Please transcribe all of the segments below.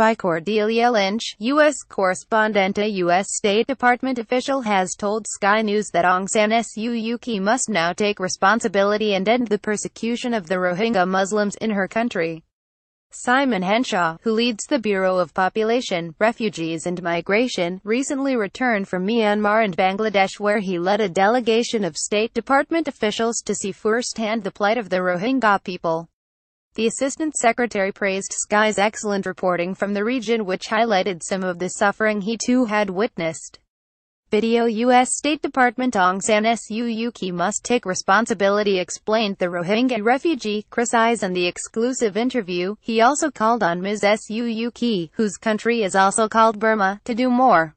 by Cordelia Lynch, U.S. correspondent A U.S. State Department official has told Sky News that Aung San Suu Kyi must now take responsibility and end the persecution of the Rohingya Muslims in her country. Simon Henshaw, who leads the Bureau of Population, Refugees and Migration, recently returned from Myanmar and Bangladesh where he led a delegation of State Department officials to see firsthand the plight of the Rohingya people. The Assistant Secretary praised Sky's excellent reporting from the region which highlighted some of the suffering he too had witnessed. Video U.S. State Department Aung San Suu Yuki must take responsibility explained the Rohingya refugee Chris Eyes in the exclusive interview. He also called on Ms. Suu Yuki, whose country is also called Burma, to do more.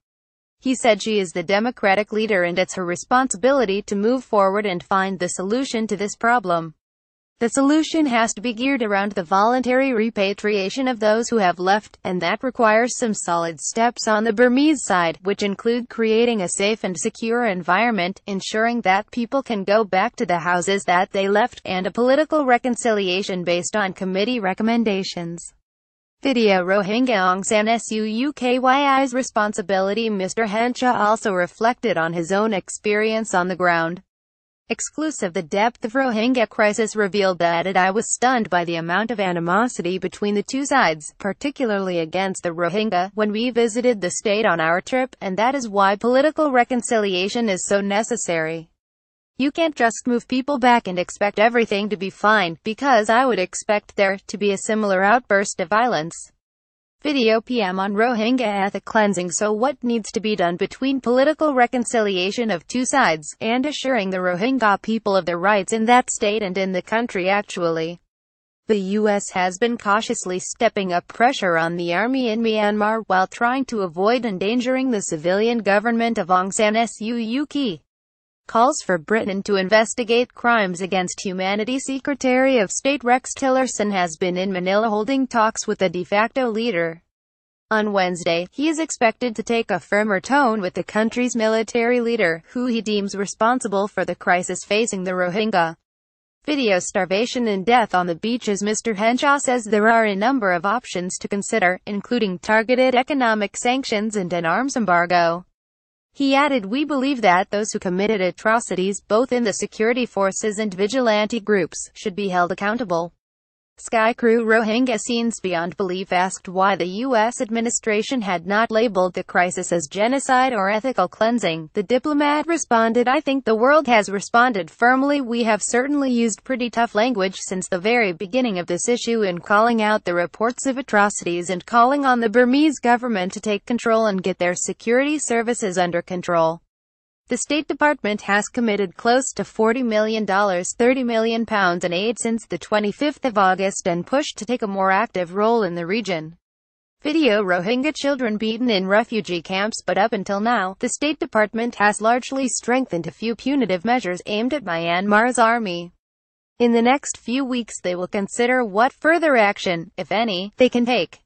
He said she is the democratic leader and it's her responsibility to move forward and find the solution to this problem. The solution has to be geared around the voluntary repatriation of those who have left, and that requires some solid steps on the Burmese side, which include creating a safe and secure environment, ensuring that people can go back to the houses that they left, and a political reconciliation based on committee recommendations. Video Rohingya Aung San responsibility Mr. Henshaw also reflected on his own experience on the ground. Exclusive The depth of Rohingya crisis revealed that it I was stunned by the amount of animosity between the two sides, particularly against the Rohingya, when we visited the state on our trip, and that is why political reconciliation is so necessary. You can't just move people back and expect everything to be fine, because I would expect there to be a similar outburst of violence. Video PM on Rohingya ethnic cleansing So what needs to be done between political reconciliation of two sides, and assuring the Rohingya people of their rights in that state and in the country actually? The U.S. has been cautiously stepping up pressure on the army in Myanmar while trying to avoid endangering the civilian government of Aung San Suu Kyi calls for Britain to investigate crimes against humanity. Secretary of State Rex Tillerson has been in Manila holding talks with the de facto leader. On Wednesday, he is expected to take a firmer tone with the country's military leader, who he deems responsible for the crisis facing the Rohingya. Video starvation and death on the beaches Mr. Henshaw says there are a number of options to consider, including targeted economic sanctions and an arms embargo. He added we believe that those who committed atrocities, both in the security forces and vigilante groups, should be held accountable. Sky Crew Rohingya Scenes Beyond Belief asked why the U.S. administration had not labeled the crisis as genocide or ethical cleansing. The diplomat responded I think the world has responded firmly. We have certainly used pretty tough language since the very beginning of this issue in calling out the reports of atrocities and calling on the Burmese government to take control and get their security services under control. The State Department has committed close to $40 million, £30 million in aid since the 25th of August and pushed to take a more active role in the region. Video Rohingya children beaten in refugee camps but up until now, the State Department has largely strengthened a few punitive measures aimed at Myanmar's army. In the next few weeks they will consider what further action, if any, they can take.